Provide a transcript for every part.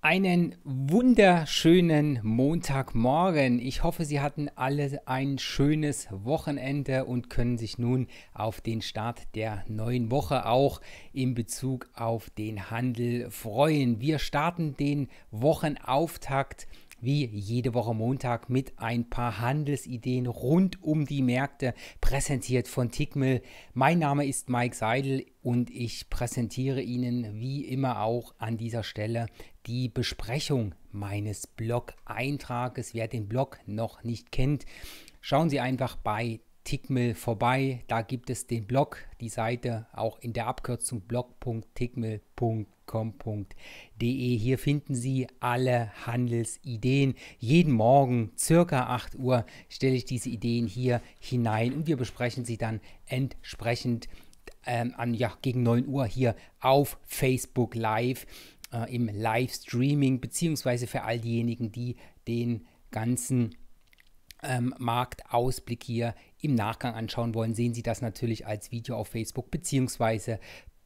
Einen wunderschönen Montagmorgen. Ich hoffe, Sie hatten alle ein schönes Wochenende und können sich nun auf den Start der neuen Woche auch in Bezug auf den Handel freuen. Wir starten den Wochenauftakt wie jede Woche Montag mit ein paar Handelsideen rund um die Märkte, präsentiert von Tickmill. Mein Name ist Mike Seidel und ich präsentiere Ihnen wie immer auch an dieser Stelle die Besprechung meines Blog-Eintrages. Wer den Blog noch nicht kennt, schauen Sie einfach bei Tickmill vorbei. Da gibt es den Blog, die Seite auch in der Abkürzung blog.tickmill.com.de. Hier finden Sie alle Handelsideen. Jeden Morgen circa 8 Uhr stelle ich diese Ideen hier hinein und wir besprechen sie dann entsprechend ähm, an, ja, gegen 9 Uhr hier auf Facebook Live äh, im Livestreaming, beziehungsweise für all diejenigen, die den ganzen ähm, Marktausblick hier im Nachgang anschauen wollen, sehen Sie das natürlich als Video auf Facebook beziehungsweise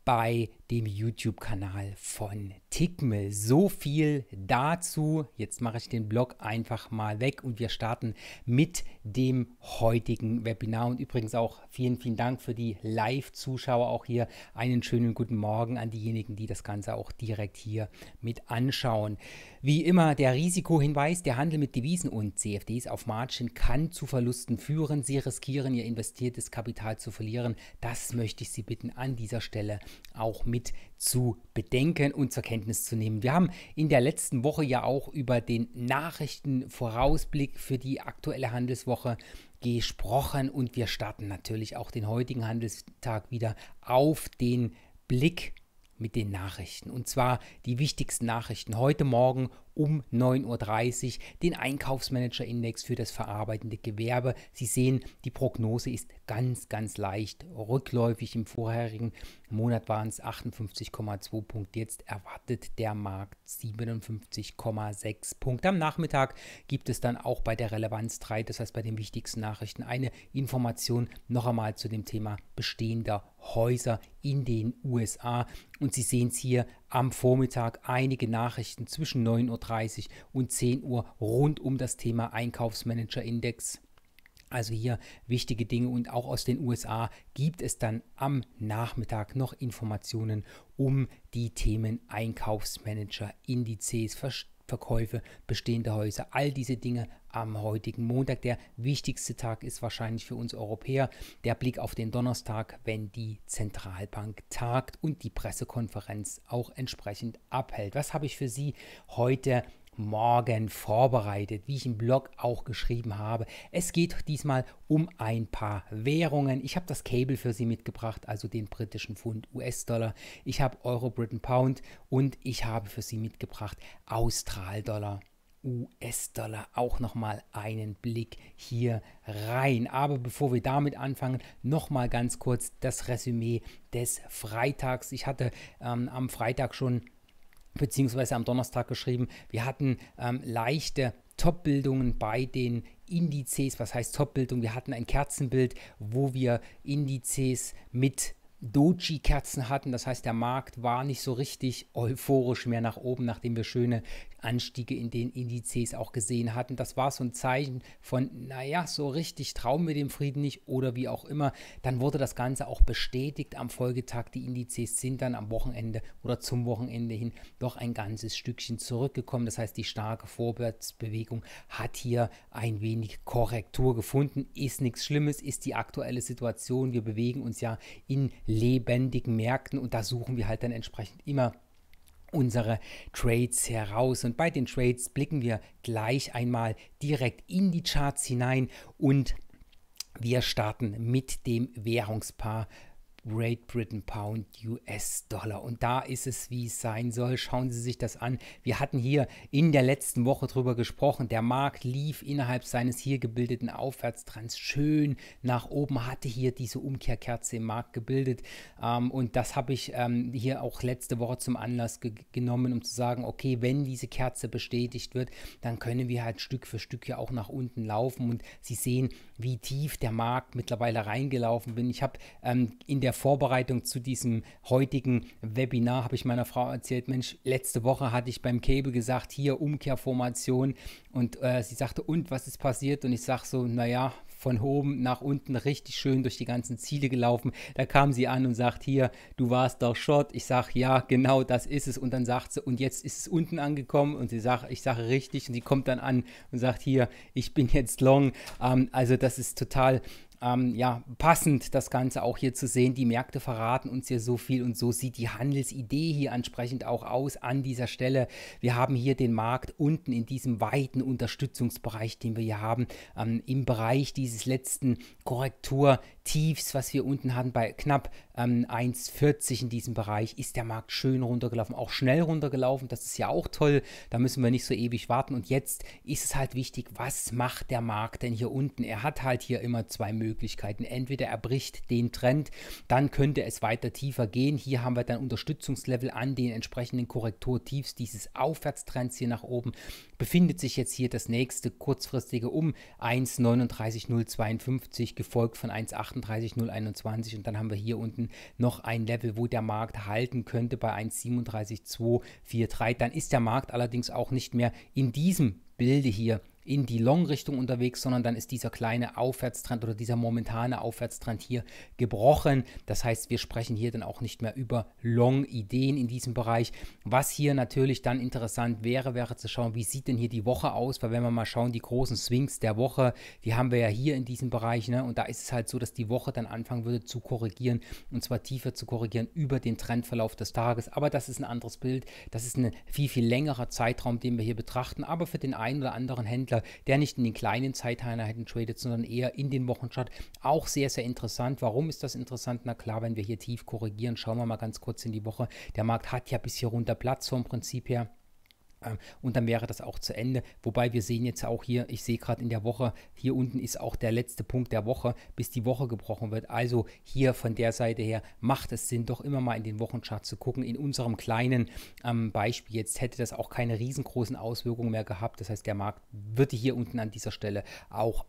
bei dem YouTube-Kanal von Tickmill. So viel dazu. Jetzt mache ich den Blog einfach mal weg und wir starten mit dem heutigen Webinar. Und übrigens auch vielen, vielen Dank für die Live-Zuschauer. Auch hier einen schönen guten Morgen an diejenigen, die das Ganze auch direkt hier mit anschauen. Wie immer der Risikohinweis, der Handel mit Devisen und CFDs auf Margin kann zu Verlusten führen. Sie riskieren ihr investiertes Kapital zu verlieren. Das möchte ich Sie bitten, an dieser Stelle auch mit zu bedenken und zur Kenntnis zu nehmen. Wir haben in der letzten Woche ja auch über den Nachrichtenvorausblick für die aktuelle Handelswoche gesprochen und wir starten natürlich auch den heutigen Handelstag wieder auf den Blick mit den Nachrichten. Und zwar die wichtigsten Nachrichten heute Morgen um 9.30 Uhr, den Einkaufsmanager-Index für das verarbeitende Gewerbe. Sie sehen, die Prognose ist ganz, ganz leicht rückläufig im vorherigen Monat waren es 58,2 Punkte. Jetzt erwartet der Markt 57,6 Punkte. Am Nachmittag gibt es dann auch bei der Relevanz 3, das heißt bei den wichtigsten Nachrichten, eine Information noch einmal zu dem Thema bestehender Häuser in den USA. Und Sie sehen es hier am Vormittag einige Nachrichten zwischen 9.30 Uhr und 10 Uhr rund um das Thema Einkaufsmanager-Index. Also hier wichtige Dinge und auch aus den USA gibt es dann am Nachmittag noch Informationen um die Themen Einkaufsmanager, Indizes, Versch Verkäufe bestehender Häuser. All diese Dinge am heutigen Montag. Der wichtigste Tag ist wahrscheinlich für uns Europäer der Blick auf den Donnerstag, wenn die Zentralbank tagt und die Pressekonferenz auch entsprechend abhält. Was habe ich für Sie heute Morgen vorbereitet, wie ich im Blog auch geschrieben habe. Es geht diesmal um ein paar Währungen. Ich habe das Cable für Sie mitgebracht, also den britischen Pfund US-Dollar. Ich habe Euro Britain Pound und ich habe für Sie mitgebracht Austral-Dollar. US-Dollar auch nochmal einen Blick hier rein. Aber bevor wir damit anfangen, nochmal ganz kurz das Resümee des Freitags. Ich hatte ähm, am Freitag schon beziehungsweise am Donnerstag geschrieben, wir hatten ähm, leichte Top-Bildungen bei den Indizes. Was heißt Top-Bildung? Wir hatten ein Kerzenbild, wo wir Indizes mit Doji-Kerzen hatten. Das heißt, der Markt war nicht so richtig euphorisch mehr nach oben, nachdem wir schöne Anstiege in den Indizes auch gesehen hatten. Das war so ein Zeichen von, naja, so richtig trauen wir dem Frieden nicht oder wie auch immer. Dann wurde das Ganze auch bestätigt am Folgetag. Die Indizes sind dann am Wochenende oder zum Wochenende hin doch ein ganzes Stückchen zurückgekommen. Das heißt, die starke Vorwärtsbewegung hat hier ein wenig Korrektur gefunden. Ist nichts Schlimmes, ist die aktuelle Situation. Wir bewegen uns ja in lebendigen Märkten und da suchen wir halt dann entsprechend immer unsere Trades heraus. Und bei den Trades blicken wir gleich einmal direkt in die Charts hinein und wir starten mit dem Währungspaar Great Britain Pound US-Dollar. Und da ist es, wie es sein soll. Schauen Sie sich das an. Wir hatten hier in der letzten Woche drüber gesprochen. Der Markt lief innerhalb seines hier gebildeten Aufwärtstrends schön nach oben, hatte hier diese Umkehrkerze im Markt gebildet. Ähm, und das habe ich ähm, hier auch letzte Woche zum Anlass ge genommen, um zu sagen, okay, wenn diese Kerze bestätigt wird, dann können wir halt Stück für Stück ja auch nach unten laufen. Und Sie sehen, wie tief der Markt mittlerweile reingelaufen bin. Ich habe ähm, in der der Vorbereitung zu diesem heutigen Webinar habe ich meiner Frau erzählt, Mensch, letzte Woche hatte ich beim Cable gesagt, hier Umkehrformation und äh, sie sagte, und was ist passiert? Und ich sage so, naja, von oben nach unten richtig schön durch die ganzen Ziele gelaufen. Da kam sie an und sagt, hier, du warst doch short. Ich sage, ja, genau, das ist es. Und dann sagt sie, und jetzt ist es unten angekommen. Und sie sagt, ich sage richtig. Und sie kommt dann an und sagt, hier, ich bin jetzt long. Ähm, also das ist total ähm, ja, passend, das Ganze auch hier zu sehen. Die Märkte verraten uns hier so viel und so sieht die Handelsidee hier entsprechend auch aus an dieser Stelle. Wir haben hier den Markt unten in diesem weiten Unterstützungsbereich, den wir hier haben, ähm, im Bereich dieses letzten Korrektur. Tiefs, was wir unten hatten, bei knapp ähm, 1,40 in diesem Bereich, ist der Markt schön runtergelaufen, auch schnell runtergelaufen. Das ist ja auch toll. Da müssen wir nicht so ewig warten. Und jetzt ist es halt wichtig, was macht der Markt denn hier unten? Er hat halt hier immer zwei Möglichkeiten. Entweder er bricht den Trend, dann könnte es weiter tiefer gehen. Hier haben wir dann Unterstützungslevel an den entsprechenden Korrekturtiefs dieses Aufwärtstrends hier nach oben. Befindet sich jetzt hier das nächste kurzfristige um 1,39052 gefolgt von 1,8 38021 und dann haben wir hier unten noch ein Level, wo der Markt halten könnte bei 1,37243. Dann ist der Markt allerdings auch nicht mehr in diesem Bilde hier in die Long-Richtung unterwegs, sondern dann ist dieser kleine Aufwärtstrend oder dieser momentane Aufwärtstrend hier gebrochen. Das heißt, wir sprechen hier dann auch nicht mehr über Long-Ideen in diesem Bereich. Was hier natürlich dann interessant wäre, wäre zu schauen, wie sieht denn hier die Woche aus, weil wenn wir mal schauen, die großen Swings der Woche, die haben wir ja hier in diesem Bereich, ne? und da ist es halt so, dass die Woche dann anfangen würde zu korrigieren, und zwar tiefer zu korrigieren über den Trendverlauf des Tages. Aber das ist ein anderes Bild, das ist ein viel, viel längerer Zeitraum, den wir hier betrachten, aber für den einen oder anderen Händler Entwickler, der nicht in den kleinen Zeiteinheiten tradet, sondern eher in den Wochenchart. Auch sehr, sehr interessant. Warum ist das interessant? Na klar, wenn wir hier tief korrigieren, schauen wir mal ganz kurz in die Woche. Der Markt hat ja bis hier runter Platz vom Prinzip her. Ähm, und dann wäre das auch zu Ende. Wobei wir sehen jetzt auch hier, ich sehe gerade in der Woche, hier unten ist auch der letzte Punkt der Woche, bis die Woche gebrochen wird. Also hier von der Seite her macht es Sinn, doch immer mal in den Wochenchart zu gucken. In unserem kleinen ähm, Beispiel jetzt hätte das auch keine riesengroßen Auswirkungen mehr gehabt. Das heißt, der Markt würde hier unten an dieser Stelle auch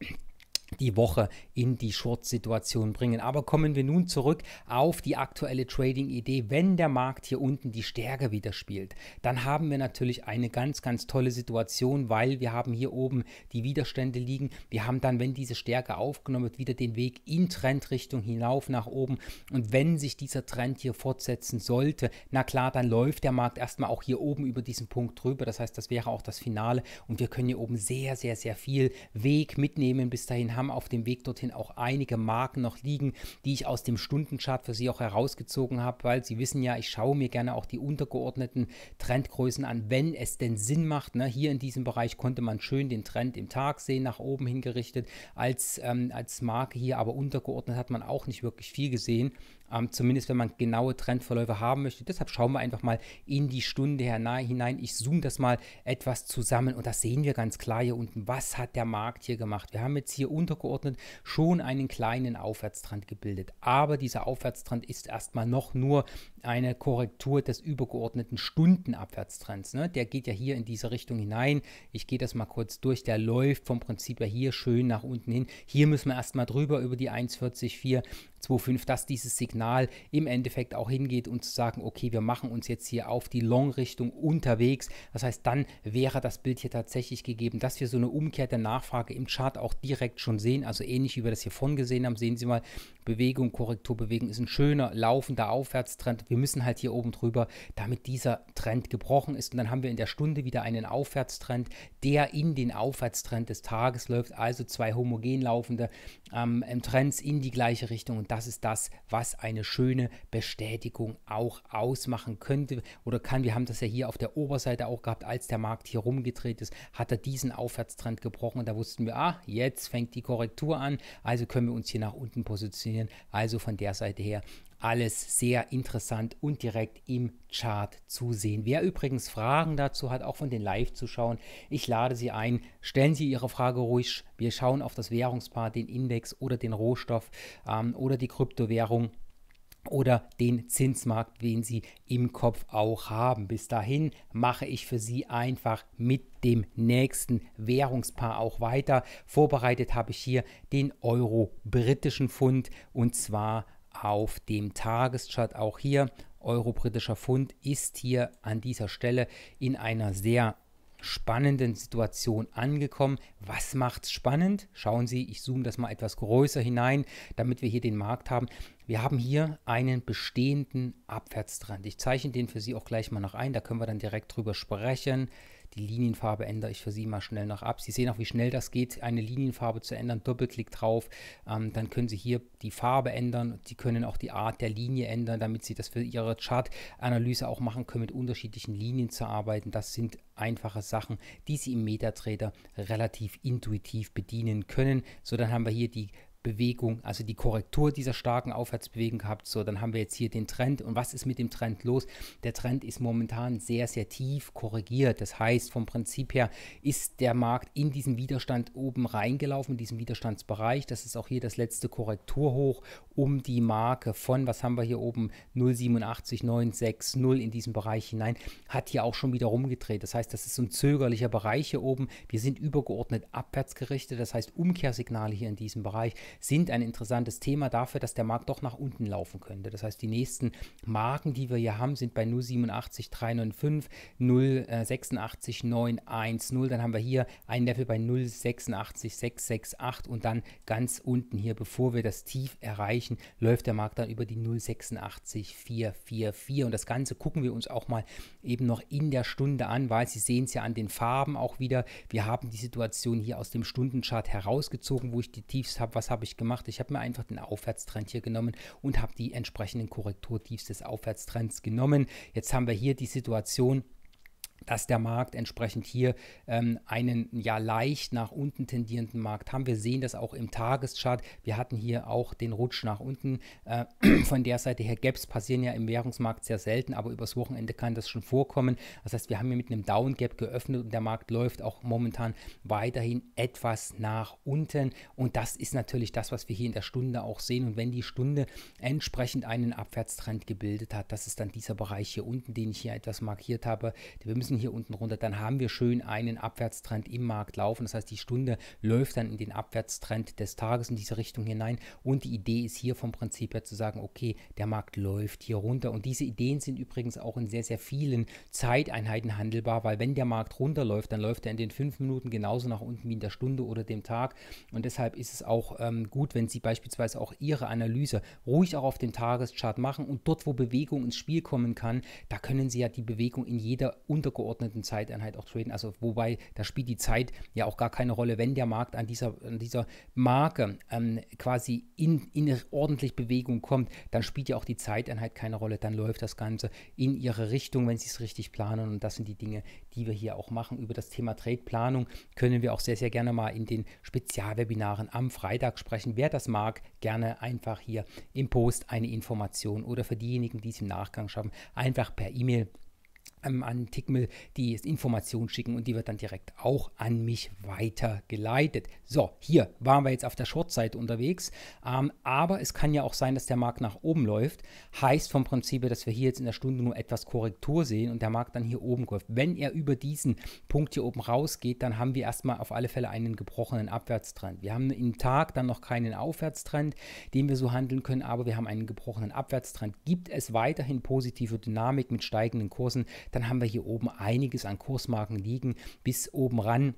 die Woche in die Short-Situation bringen. Aber kommen wir nun zurück auf die aktuelle Trading-Idee. Wenn der Markt hier unten die Stärke widerspielt, dann haben wir natürlich eine ganz, ganz tolle Situation, weil wir haben hier oben die Widerstände liegen. Wir haben dann, wenn diese Stärke aufgenommen wird, wieder den Weg in Trendrichtung hinauf nach oben. Und wenn sich dieser Trend hier fortsetzen sollte, na klar, dann läuft der Markt erstmal auch hier oben über diesen Punkt drüber. Das heißt, das wäre auch das Finale. Und wir können hier oben sehr, sehr, sehr viel Weg mitnehmen. Bis dahin haben haben auf dem Weg dorthin auch einige Marken noch liegen, die ich aus dem Stundenchart für Sie auch herausgezogen habe, weil Sie wissen ja, ich schaue mir gerne auch die untergeordneten Trendgrößen an, wenn es denn Sinn macht. Ne? Hier in diesem Bereich konnte man schön den Trend im Tag sehen, nach oben hingerichtet als, ähm, als Marke hier, aber untergeordnet hat man auch nicht wirklich viel gesehen, ähm, zumindest wenn man genaue Trendverläufe haben möchte. Deshalb schauen wir einfach mal in die Stunde hinein. Ich zoome das mal etwas zusammen und das sehen wir ganz klar hier unten. Was hat der Markt hier gemacht? Wir haben jetzt hier unter untergeordnet, schon einen kleinen Aufwärtstrend gebildet. Aber dieser Aufwärtstrend ist erstmal noch nur eine Korrektur des übergeordneten Stundenabwärtstrends. Ne? Der geht ja hier in diese Richtung hinein. Ich gehe das mal kurz durch. Der läuft vom Prinzip ja hier schön nach unten hin. Hier müssen wir erstmal drüber über die 1,44 2.5, dass dieses Signal im Endeffekt auch hingeht und zu sagen, okay, wir machen uns jetzt hier auf die Long-Richtung unterwegs. Das heißt, dann wäre das Bild hier tatsächlich gegeben, dass wir so eine Umkehr der Nachfrage im Chart auch direkt schon sehen, also ähnlich wie wir das hier vorhin gesehen haben, sehen Sie mal, Bewegung, Korrektur bewegen, ist ein schöner, laufender Aufwärtstrend. Wir müssen halt hier oben drüber, damit dieser Trend gebrochen ist. Und dann haben wir in der Stunde wieder einen Aufwärtstrend, der in den Aufwärtstrend des Tages läuft. Also zwei homogen laufende ähm, ähm, Trends in die gleiche Richtung. Und das ist das, was eine schöne Bestätigung auch ausmachen könnte oder kann. Wir haben das ja hier auf der Oberseite auch gehabt, als der Markt hier rumgedreht ist, hat er diesen Aufwärtstrend gebrochen. Und da wussten wir, ah, jetzt fängt die Korrektur an. Also können wir uns hier nach unten positionieren funktionieren. Also von der Seite her alles sehr interessant und direkt im Chart zu sehen. Wer übrigens Fragen dazu hat, auch von den Live-Zuschauern, ich lade Sie ein, stellen Sie Ihre Frage ruhig. Wir schauen auf das Währungspaar, den Index oder den Rohstoff ähm, oder die Kryptowährung oder den Zinsmarkt, den Sie im Kopf auch haben. Bis dahin mache ich für Sie einfach mit dem nächsten Währungspaar auch weiter. Vorbereitet habe ich hier den Euro britischen Pfund und zwar auf dem Tageschart auch hier Euro-britischer Pfund ist hier an dieser Stelle in einer sehr spannenden Situation angekommen. Was macht es spannend? Schauen Sie, ich zoome das mal etwas größer hinein, damit wir hier den Markt haben. Wir haben hier einen bestehenden Abwärtstrend. Ich zeichne den für Sie auch gleich mal noch ein, da können wir dann direkt drüber sprechen. Die Linienfarbe ändere ich für Sie mal schnell noch ab. Sie sehen auch, wie schnell das geht, eine Linienfarbe zu ändern. Doppelklick drauf, ähm, dann können Sie hier die Farbe ändern. Sie können auch die Art der Linie ändern, damit Sie das für Ihre Chart-Analyse auch machen können, mit unterschiedlichen Linien zu arbeiten. Das sind einfache Sachen, die Sie im MetaTrader relativ intuitiv bedienen können. So, dann haben wir hier die Bewegung, also die Korrektur dieser starken Aufwärtsbewegung gehabt. So, dann haben wir jetzt hier den Trend. Und was ist mit dem Trend los? Der Trend ist momentan sehr, sehr tief korrigiert. Das heißt, vom Prinzip her ist der Markt in diesen Widerstand oben reingelaufen, in diesem Widerstandsbereich. Das ist auch hier das letzte Korrekturhoch um die Marke von, was haben wir hier oben, 0,87960 in diesem Bereich hinein, hat hier auch schon wieder rumgedreht. Das heißt, das ist so ein zögerlicher Bereich hier oben. Wir sind übergeordnet abwärts gerichtet. Das heißt, Umkehrsignale hier in diesem Bereich sind ein interessantes Thema dafür, dass der Markt doch nach unten laufen könnte. Das heißt, die nächsten Marken, die wir hier haben, sind bei 0,87395, 0,86910. Dann haben wir hier ein Level bei 0,86668 und dann ganz unten hier, bevor wir das Tief erreichen, läuft der Markt dann über die 0,86444. Und das Ganze gucken wir uns auch mal eben noch in der Stunde an, weil Sie sehen es ja an den Farben auch wieder. Wir haben die Situation hier aus dem Stundenchart herausgezogen, wo ich die Tiefs habe, was habe habe ich gemacht. Ich habe mir einfach den Aufwärtstrend hier genommen und habe die entsprechenden Korrekturtiefs des Aufwärtstrends genommen. Jetzt haben wir hier die Situation, dass der Markt entsprechend hier ähm, einen ja leicht nach unten tendierenden Markt haben. Wir sehen das auch im Tageschart. Wir hatten hier auch den Rutsch nach unten. Äh, von der Seite her Gaps passieren ja im Währungsmarkt sehr selten, aber übers Wochenende kann das schon vorkommen. Das heißt, wir haben hier mit einem Down Gap geöffnet und der Markt läuft auch momentan weiterhin etwas nach unten. Und das ist natürlich das, was wir hier in der Stunde auch sehen. Und wenn die Stunde entsprechend einen Abwärtstrend gebildet hat, das ist dann dieser Bereich hier unten, den ich hier etwas markiert habe. Wir müssen bremsen hier unten runter, dann haben wir schön einen Abwärtstrend im Markt laufen. Das heißt, die Stunde läuft dann in den Abwärtstrend des Tages in diese Richtung hinein. Und die Idee ist hier vom Prinzip her zu sagen, okay, der Markt läuft hier runter. Und diese Ideen sind übrigens auch in sehr, sehr vielen Zeiteinheiten handelbar, weil wenn der Markt runterläuft, dann läuft er in den fünf Minuten genauso nach unten wie in der Stunde oder dem Tag. Und deshalb ist es auch ähm, gut, wenn Sie beispielsweise auch Ihre Analyse ruhig auch auf dem Tageschart machen und dort, wo Bewegung ins Spiel kommen kann, da können Sie ja die Bewegung in jeder Untergruppe geordneten Zeiteinheit auch traden. Also wobei, da spielt die Zeit ja auch gar keine Rolle, wenn der Markt an dieser, an dieser Marke ähm, quasi in, in ordentlich Bewegung kommt, dann spielt ja auch die Zeiteinheit keine Rolle, dann läuft das Ganze in ihre Richtung, wenn sie es richtig planen und das sind die Dinge, die wir hier auch machen. Über das Thema Trade-Planung können wir auch sehr, sehr gerne mal in den Spezialwebinaren am Freitag sprechen. Wer das mag, gerne einfach hier im Post eine Information oder für diejenigen, die es im Nachgang schaffen, einfach per E-Mail an Tickmill die Information schicken und die wird dann direkt auch an mich weitergeleitet. So, hier waren wir jetzt auf der Short-Seite unterwegs, ähm, aber es kann ja auch sein, dass der Markt nach oben läuft. Heißt vom Prinzip, dass wir hier jetzt in der Stunde nur etwas Korrektur sehen und der Markt dann hier oben läuft. Wenn er über diesen Punkt hier oben rausgeht, dann haben wir erstmal auf alle Fälle einen gebrochenen Abwärtstrend. Wir haben im Tag dann noch keinen Aufwärtstrend, den wir so handeln können, aber wir haben einen gebrochenen Abwärtstrend. Gibt es weiterhin positive Dynamik mit steigenden Kursen, dann haben wir hier oben einiges an Kursmarken liegen bis oben ran.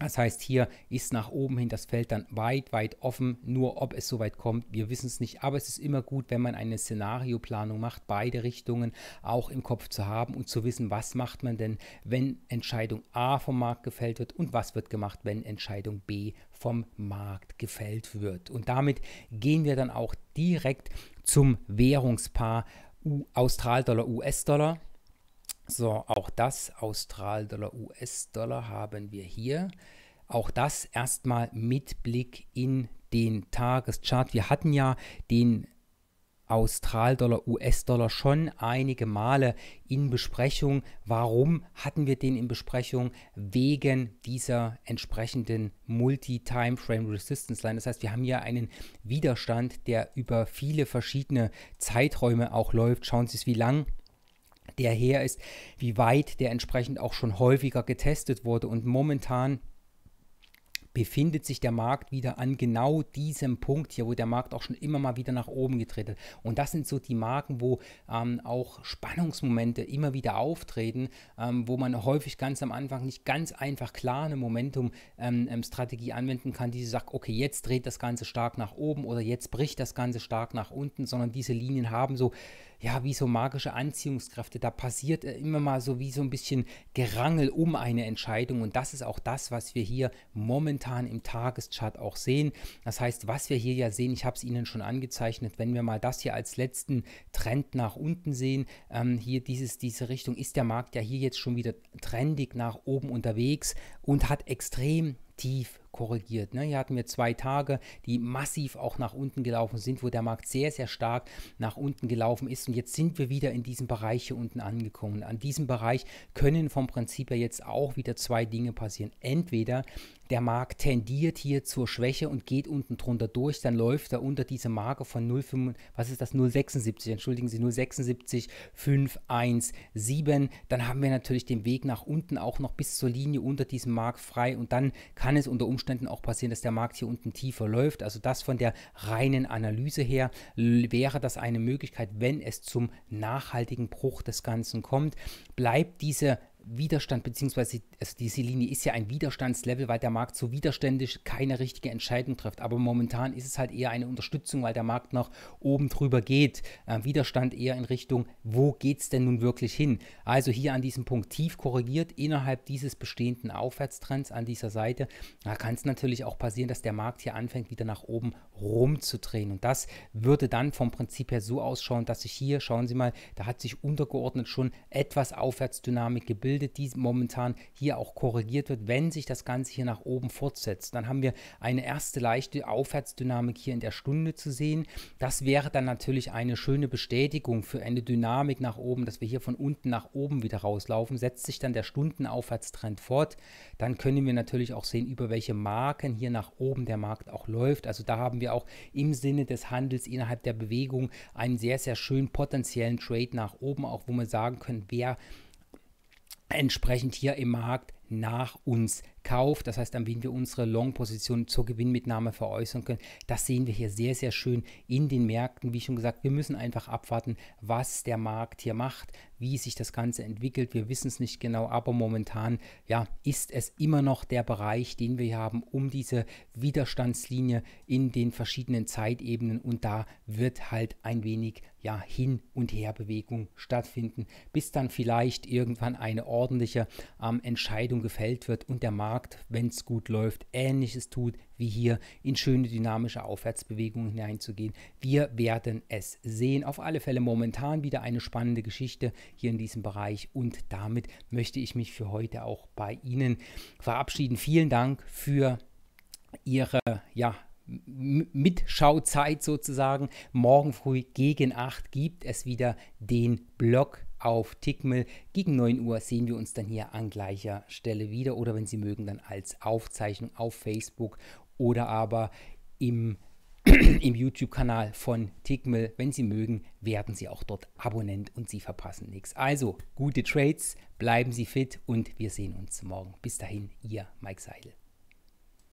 Das heißt, hier ist nach oben hin das Feld dann weit, weit offen. Nur ob es soweit kommt, wir wissen es nicht. Aber es ist immer gut, wenn man eine Szenarioplanung macht, beide Richtungen auch im Kopf zu haben und zu wissen, was macht man denn, wenn Entscheidung A vom Markt gefällt wird und was wird gemacht, wenn Entscheidung B vom Markt gefällt wird. Und damit gehen wir dann auch direkt zum Währungspaar Austral-Dollar, US-Dollar. So, auch das Austral-Dollar, US-Dollar haben wir hier. Auch das erstmal mit Blick in den Tageschart. Wir hatten ja den Austral-Dollar, US-Dollar schon einige Male in Besprechung. Warum hatten wir den in Besprechung? Wegen dieser entsprechenden Multi-Time-Frame Resistance Line. Das heißt, wir haben hier einen Widerstand, der über viele verschiedene Zeiträume auch läuft. Schauen Sie es, wie lang der her ist, wie weit der entsprechend auch schon häufiger getestet wurde. Und momentan befindet sich der Markt wieder an genau diesem Punkt hier, wo der Markt auch schon immer mal wieder nach oben getreten hat. Und das sind so die Marken, wo ähm, auch Spannungsmomente immer wieder auftreten, ähm, wo man häufig ganz am Anfang nicht ganz einfach klar eine Momentum-Strategie ähm, ähm, anwenden kann, die sagt, okay, jetzt dreht das Ganze stark nach oben oder jetzt bricht das Ganze stark nach unten, sondern diese Linien haben so ja, wie so magische Anziehungskräfte. Da passiert äh, immer mal so wie so ein bisschen Gerangel um eine Entscheidung. Und das ist auch das, was wir hier momentan momentan im Tageschart auch sehen. Das heißt, was wir hier ja sehen, ich habe es Ihnen schon angezeichnet, wenn wir mal das hier als letzten Trend nach unten sehen, ähm, hier dieses, diese Richtung, ist der Markt ja hier jetzt schon wieder trendig nach oben unterwegs und hat extrem tief korrigiert. Ne? Hier hatten wir zwei Tage, die massiv auch nach unten gelaufen sind, wo der Markt sehr, sehr stark nach unten gelaufen ist. Und jetzt sind wir wieder in diesem Bereich hier unten angekommen. An diesem Bereich können vom Prinzip her jetzt auch wieder zwei Dinge passieren. Entweder der Markt tendiert hier zur Schwäche und geht unten drunter durch, dann läuft er unter diese Marke von 0,5, was ist das, 0,76, entschuldigen Sie, 0,76517, Dann haben wir natürlich den Weg nach unten auch noch bis zur Linie unter diesem Markt frei und dann kann es unter Umständen Umständen auch passieren, dass der Markt hier unten tiefer läuft. Also das von der reinen Analyse her wäre das eine Möglichkeit, wenn es zum nachhaltigen Bruch des Ganzen kommt. Bleibt diese Widerstand, beziehungsweise also diese Linie ist ja ein Widerstandslevel, weil der Markt so widerständig keine richtige Entscheidung trifft. Aber momentan ist es halt eher eine Unterstützung, weil der Markt nach oben drüber geht. Ähm, Widerstand eher in Richtung, wo geht es denn nun wirklich hin? Also hier an diesem Punkt tief korrigiert innerhalb dieses bestehenden Aufwärtstrends an dieser Seite. Da kann es natürlich auch passieren, dass der Markt hier anfängt, wieder nach oben rumzudrehen. Und das würde dann vom Prinzip her so ausschauen, dass sich hier, schauen Sie mal, da hat sich untergeordnet schon etwas Aufwärtsdynamik gebildet abgebildet, die momentan hier auch korrigiert wird, wenn sich das Ganze hier nach oben fortsetzt. Dann haben wir eine erste leichte Aufwärtsdynamik hier in der Stunde zu sehen. Das wäre dann natürlich eine schöne Bestätigung für eine Dynamik nach oben, dass wir hier von unten nach oben wieder rauslaufen. Setzt sich dann der Stundenaufwärtstrend fort, dann können wir natürlich auch sehen, über welche Marken hier nach oben der Markt auch läuft. Also da haben wir auch im Sinne des Handels innerhalb der Bewegung einen sehr, sehr schönen potenziellen Trade nach oben, auch wo man sagen können, wer entsprechend hier im Markt nach uns Kauf, das heißt, an wen wir unsere Long-Position zur Gewinnmitnahme veräußern können. Das sehen wir hier sehr, sehr schön in den Märkten. Wie schon gesagt, wir müssen einfach abwarten, was der Markt hier macht, wie sich das Ganze entwickelt. Wir wissen es nicht genau, aber momentan ja, ist es immer noch der Bereich, den wir haben, um diese Widerstandslinie in den verschiedenen Zeitebenen und da wird halt ein wenig ja, Hin- und Herbewegung stattfinden, bis dann vielleicht irgendwann eine ordentliche ähm, Entscheidung gefällt wird und der Markt Markt, wenn es gut läuft, ähnliches tut, wie hier in schöne dynamische Aufwärtsbewegungen hineinzugehen. Wir werden es sehen. Auf alle Fälle momentan wieder eine spannende Geschichte hier in diesem Bereich und damit möchte ich mich für heute auch bei Ihnen verabschieden. Vielen Dank für Ihre ja, Mitschauzeit sozusagen. Morgen früh gegen 8 gibt es wieder den Blog auf Tickmill. Gegen 9 Uhr sehen wir uns dann hier an gleicher Stelle wieder oder wenn Sie mögen, dann als Aufzeichnung auf Facebook oder aber im, im YouTube-Kanal von Tickmill. Wenn Sie mögen, werden Sie auch dort Abonnent und Sie verpassen nichts. Also gute Trades, bleiben Sie fit und wir sehen uns morgen. Bis dahin, Ihr Mike Seidel.